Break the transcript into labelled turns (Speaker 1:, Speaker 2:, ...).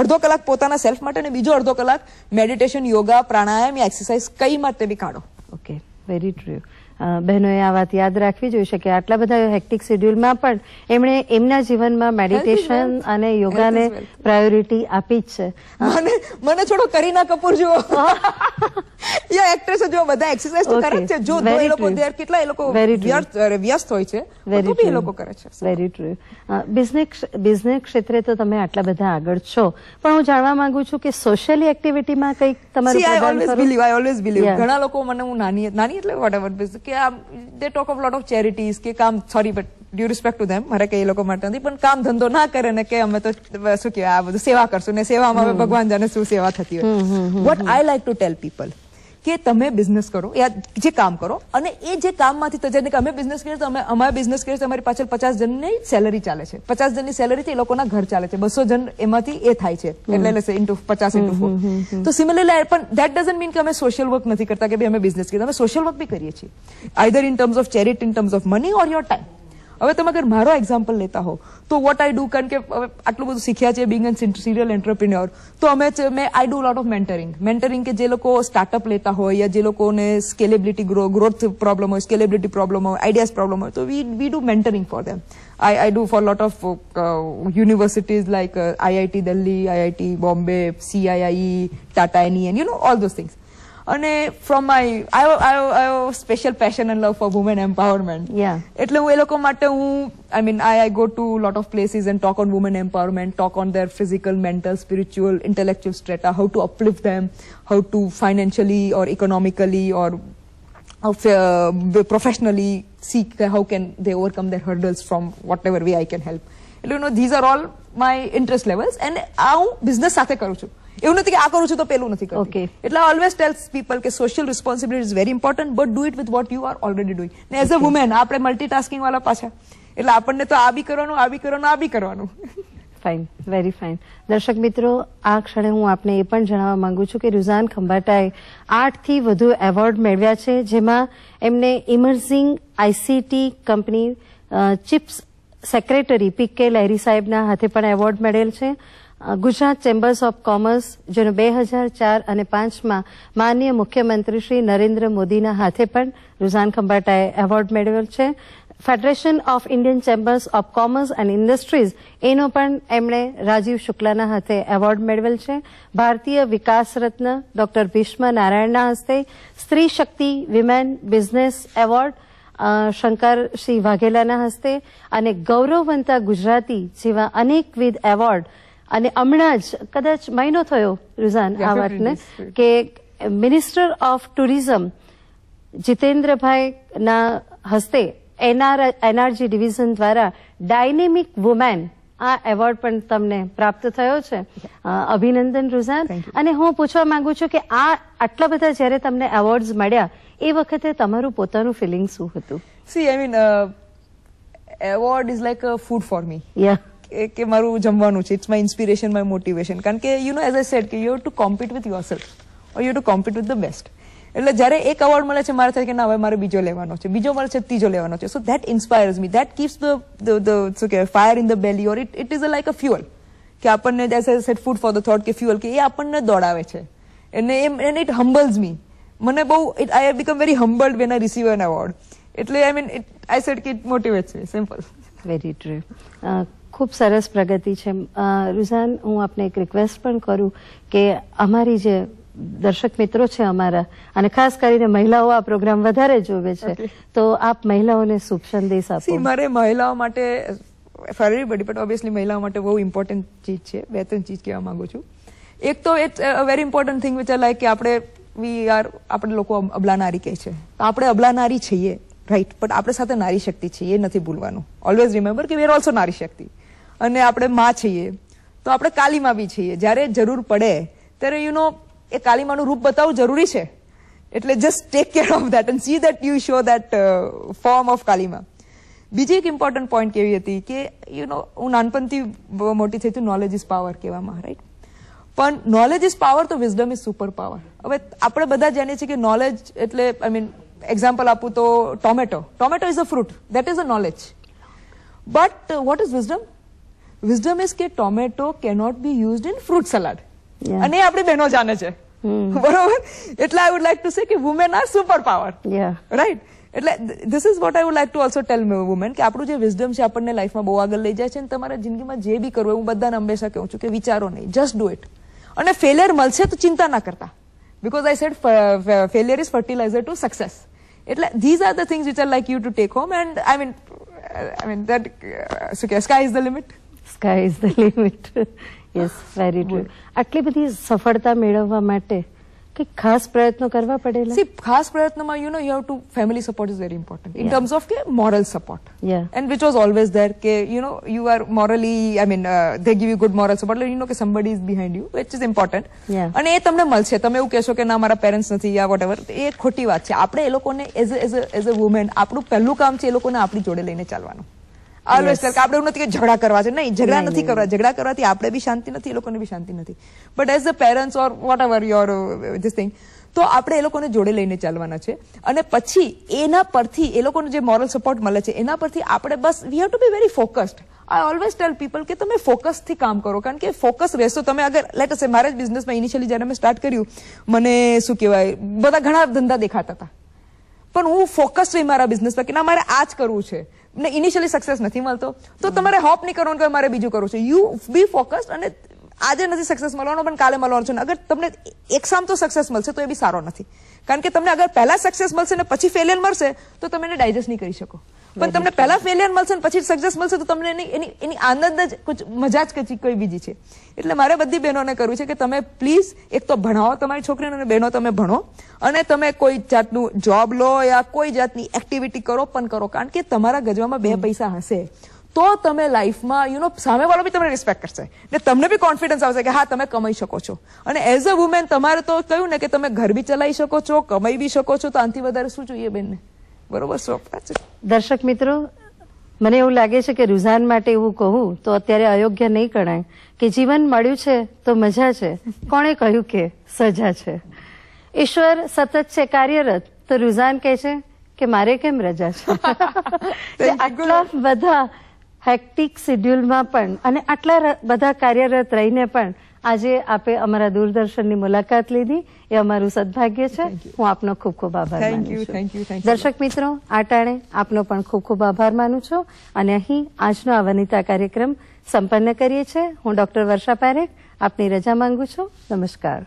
Speaker 1: અડધો કલાક પોતાના સેલ્ફ માટે અને બીજો અડધો કલાક મેડિટેશન યોગા પ્રાણાયામ એક્સરસાઇઝ કઈ માટે બી કાઢો
Speaker 2: ઓકે વેરી ટ્રુ બહેનોએ આ વાત યાદ રાખવી જોઈએ કે આટલા બધા હેક્ટિક શેડ્યુલમાં પણ એમણે એમના જીવનમાં મેડિટેશન અને યોગાને પ્રાયોરિટી
Speaker 1: આપી જ છે મને મને થોડો કરીના કપૂર જુઓ યા એક્ટ્રેસો જો બધા એક્સરસાઇઝ તો કરે છે જો એ લોકો દેર કેટલા એ લોકો વ્યસ્ત હોય છે તો એ લોકો કરે છે
Speaker 2: વેરી ટ્રુ બિઝનેસ બિઝનેસ ક્ષેત્રે તો તમે આટલા બધા આગળ છો પણ હું જાણવા માંગુ છું કે સોશિયલી એક્ટિવિટીમાં કંઈક તમારું I always believe I always believe ઘણા
Speaker 1: લોકો મને હું નાની નાની એટલે વોટ એવર કે આ they talk of lot of charities કે કામ sorry but due respect to them મારે કે એ લોકો માટે નથી પણ કામ ધંધો ના કરે ને કે અમે તો શું કહેવાય આ બધું સેવા કરશું ને સેવામાં ભગવાન જાણે શું સેવા થતી હોય what I like to tell people કે તમે બિઝનેસ કરો યા જે કામ કરો અને એ જે કામમાંથી તો કે અમે બિઝનેસ કરીએ તો અમે અમારે બિઝનેસ કરીએ તો અમારી પાછળ પચાસ જણની સેલરી ચાલે છે પચાસ જણની સેલરીથી એ લોકોના ઘર ચાલે છે બસો જણ એમાંથી એ થાય છે એટલે લેશે ઇન્ટુ પચાસ ઇન્ટુ ફોર તો સિમિલરલી પણ દેટ ડઝન્ટ મીન કે અમે સોશિયલ વર્ક નથી કરતા કે ભાઈ અમે બિઝનેસ કરીએ અમે સોશિયલ વર્ક બી કરીએ છીએ either in terms of charity in terms of money or your time હવે તમે અગર મારો એક્ઝામ્પલ લેતા હો તો વોટ આઈ ડુ કારણ કે આટલું બધું શીખ્યા છે બિંગ એન સિરિયલ એન્ટરપ્રિન્યોર તો અમે મેં I do lot of mentoring mentoring કે જે લોકો સ્ટાર્ટઅપ લેતા હોય યા જે લોકોને સ્કેલેબિલિટી ગ્રો ગ્રોથ પ્રોબ્લેમ હોય સ્કેલેબિલિટી પ્રોબ્લેમ હોય આઈડિયાઝ પ્રોબ્લેમ હોય તો we we do mentoring for them I I do for lot of universities like IIT Delhi IIT Bombay CII Tata and you know all those things અને from my I I special passion and love for women empowerment એટલે હું એ લોકો માટે હું I mean I I go to lot of places and talk on women empowerment talk on their physical mental spiritual intellectual strata how to uplift them how to financially or economically or professionally seek how can they overcome their hurdles from whatever way I can help. You know, these are all my interest levels and હું business સાથે કરું છું એવું નથી કે આ કરું છું તો પેલું નથી કરતી એટલે ઓલવેઝ ટેલ્સ પીપલ કે social responsibility is very important but do it with what you are already doing ને એઝ અ વુમેન આપણે મલ્ટીટાસ્કિંગ વાળા પાછા એટલે આપણને તો આ બી કરવાનું આ બી કરવાનું આ બી કરવાનું
Speaker 2: ફાઇન વેરી ફાઇન દર્શક મિત્રો આ ક્ષણે હું આપને એ પણ જણાવવા માંગુ છું કે રુઝાન ખંભાટાએ આઠથી વધુ એવોર્ડ મેળવ્યા છે જેમાં એમને emerging ICT company Chips secretary P K Lahiri સાહેબના હાથે પણ એવોર્ડ મળેલ છે ગુજરાત ચેમ્બર્સ ઓફ કોમર્સ જેનો બે હજાર ચાર અને પાંચમાં માનનીય મુખ્યમંત્રી શ્રી નરેન્દ્ર મોદીના હાથે પણ રૂઝાન ખંભાટાએ એવોર્ડ મેળવ્યો છે federation of Indian chambers of commerce and industries એનો પણ એમણે રાજીવ શુક્લાના હાથે એવોર્ડ મેળવેલ છે ભારતીય વિકાસ રત્ન ડોક્ટર ભીષ્મ નારાયણના હસ્તે Stree Shakti women business award Shankar Shri વાઘેલાના હસ્તે અને ગૌરવવંતા ગુજરાતી જેવા અનેકવિધ એવોર્ડ અને હમણાં જ કદાચ મહિનો થયો રુઝાન આ વાતને કે મિનિસ્ટર ઓફ ટુરિઝમ જીતેન્દ્રભાઈના હસ્તે એનઆર એનઆરજી ડિવિઝન દ્વારા ડાયનેમિક વુમેન આ એવોર્ડ પણ તમને પ્રાપ્ત થયો છે અભિનંદન રુઝાન અને હું પૂછવા માંગુ છું કે આ આટલા બધા જ્યારે તમને એવોર્ડ મળ્યા એ વખતે
Speaker 1: તમારું પોતાનું ફિલિંગ શું હતું see I mean award is like food for me યા કે મારું જમવાનું છે it's my inspiration my motivation કારણ કે you know as I said કે you have to compete with yourself or you to compete with the best એટલે જ્યારે એક અવોર્ડ મળે છે મારે થાય કે ના હવે મારે બીજો લેવાનો છે બીજો મળે છે ત્રીજો લેવાનો છે so that inspires me that keeps the શું કહેવાય fire in the belly or it it is a like a fuel કે આપણને that as set food for the thought કે ફ્યુઅલ કે એ આપણને દોડાવે છે એને એમ એન્ડ ઇટ હમ્બલ્સ મી મને બહુ it I have become very humbled when I receive an award એટલે I mean it I said કે it motivates me simple
Speaker 2: very true ખૂબ સરસ પ્રગતિ છે રુઝાન હું આપને એક રિક્વેસ્ટ પણ કરું કે અમારી જે દર્શક મિત્રો છે અમારા અને ખાસ કરીને મહિલાઓ આ પ્રોગ્રામ વધારે જોવે છે તો આપ મહિલાઓને શુભ સંદેશ આપો મારે
Speaker 1: મહિલાઓ માટે ફોર એવરીબડી બટ ઓબ્વિયસલી મહિલાઓ માટે બહુ ઇમ્પોર્ટન્ટ ચીજ છે બે ત્રણ ચીજ કહેવા માંગુ છું એક તો it's a very important thing which are like કે આપણે વી આર આપણે લોકો અબલાનારી કહે છે તો આપણે અબલાનારી છીએ રાઈટ બટ આપણે સાથે નારી શક્તિ છીએ એ નથી ભૂલવાનું ઓલવેઝ રિમેમ્બર કે વી આર ઓલ્સો નારી શક્તિ અને આપણે માં છીએ તો આપણે કાલીમાં બી છીએ જ્યારે જરૂર પડે ત્યારે યુ નો એ કાલીમાનું રૂપ બતાવવું જરૂરી છે એટલે just take care of that and see that you show that form of કાલીમા બીજી એક ઇમ્પોર્ટન્ટ પોઈન્ટ કેવી હતી કે યુ નો હું નાનપણથી મોટી થઈ હતી નોલેજ ઇઝ પાવર કહેવામાં રાઈટ પણ નોલેજ ઇઝ પાવર તો વિઝડમ ઇઝ સુપર પાવર હવે આપણે બધા જાણીએ છીએ કે નોલેજ એટલે આઈ મીન એક્ઝામ્પલ આપું તો tomato tomato is a fruit that is a knowledge but what is wisdom wisdom is કે tomato cannot be used in fruit salad અને આપણી બહેનો જાણે છે બરોબર એટલે આઈ વુડ લાઈક ટુ સે કે women are super power right એટલે this is what I would like to also tell my women કે આપણું જે વિઝડમ છે આપણને લાઈફમાં બહુ આગળ લઈ જાય છે અને તમારા જિંદગીમાં જે બી કરવું હું બધાને હંમેશા કહું છું કે વિચારો નહીં જસ્ટ ડુ ઇટ અને ફેલિયર મળશે તો ચિંતા ના કરતા because I said failure is fertiliser to success એટલે these are the things which are like you to take home and I mean I mean that શું કે sky is the limit
Speaker 2: sky is the limit yes very true
Speaker 1: આટલી બધી સફળતા મેળવવા માટે કે ખાસ પ્રયત્નો કરવા પડેલા સી ખાસ પ્રયત્નોમાં you know you have to family support is very important in terms of કે moral support and which was always there કે you know you are morally I mean they give you good moral support you know કે somebody is behind you which is important અને એ તમને મળશે તમે એવું કહેશો કે ના મારા પેરેન્ટ્સ નથી યા વોટ એવર એ ખોટી વાત છે આપણે એ લોકોને as as as a women આપણું પહેલું કામ છે એ લોકોને આપણી જોડે લઈને ચાલવાનું
Speaker 2: ઓલવેઝ કે આપણે
Speaker 1: એવું નથી કે ઝઘડા કરવા છે નહીં ઝઘડા નથી કરવા ઝઘડા કરવાથી આપણે બી શાંતિ નથી એ લોકોને બી શાંતિ નથી but as a parents or whatever your this thing તો આપણે એ લોકોને જોડે લઈને ચાલવાના છે અને પછી એના પરથી એ લોકોને જે મોરલ સપોર્ટ મળે છે એના પરથી આપણે બસ we have to be very focused I always tell people કે તમે ફોકસથી કામ કરો કારણ કે ફોકસ રહેશો તમે અગર લેટ અસે મારે જ બિઝનેસમાં ઇનિશિયલી જ્યારે મેં સ્ટાર્ટ કર્યું મને શું કહેવાય બધા ઘણા ધંધા દેખાતા હતા પણ હું ફોકસ છું મારા બિઝનેસ પર કે ના મારે આ જ કરવું છે ને ઇનિશિયલી સક્સેસ નથી મળતો તો તમારે હોપ નહીં કરવાનું કે મારે બીજું કરવું છે યુ બી ફોકસ્ડ અને આજે નથી સક્સેસ મળવાનો પણ કાલે મળવાનું છે અગર તમને એક્ઝામ તો સક્સેસ મળશે તો એ બી સારો નથી કારણ કે તમને અગર પહેલાં સક્સેસ મળશે ને પછી ફેલિયર મળશે તો તમે એને ડાયજેસ્ટ નહીં કરી શકો પણ તમને પહેલા ફેલિયર મળશે ને પછી સક્સેસ મળશે તો તમને એની એની એની આનંદ જ કુછ મજા જ કચી કોઈ બીજી છે એટલે મારે બધી બહેનોને કરવું છે કે તમે પ્લીઝ એક તો ભણાવો તમારી છોકરીને અને બહેનો તમે ભણો અને તમે કોઈ જાતનું જોબ લો યા કોઈ જાતની એક્ટિવિટી કરો પણ કરો કારણ કે તમારા ગજવામાં બે પૈસા હશે તો તમે લાઈફમાં યુ નો સામેવાળો બી તમને રિસ્પેક્ટ કરશે ને તમને બી કોન્ફિડન્સ આવશે કે હા તમે કમાઈ શકો છો અને એઝ અ વુમેન તમારે તો કહ્યું ને કે તમે ઘર બી ચલાવી શકો છો કમાઈ બી શકો છો તો આનાથી વધારે શું જોઈએ બેનને બરોબર દર્શક મિત્રો મને એવું
Speaker 2: લાગે છે કે રુઝાન માટે એવું કહું તો અત્યારે અયોગ્ય નહીં ગણાય કે જીવન મળ્યું છે તો મજા છે કોણે કહ્યું કે સજા છે ઈશ્વર સતત છે કાર્યરત તો રુઝાન કહે છે કે મારે કેમ રજા છે આટલા બધા હેક્ટિક શિડ્યુલમાં પણ અને આટલા બધા કાર્યરત રહીને પણ આજે આપે અમારા દૂરદર્શનની મુલાકાત લીધી એ અમારું સદભાગ્ય છે હું આપનો ખૂબ ખૂબ આભાર દર્શક મિત્રો આટાણે આપનો પણ ખૂબ ખૂબ આભાર માનું છું અને અહીં આજનો આ વનિતા કાર્યક્રમ સંપન્ન કરીએ છીએ હું ડોક્ટર વર્ષા પારેખ આપની રજા માંગુ છું નમસ્કાર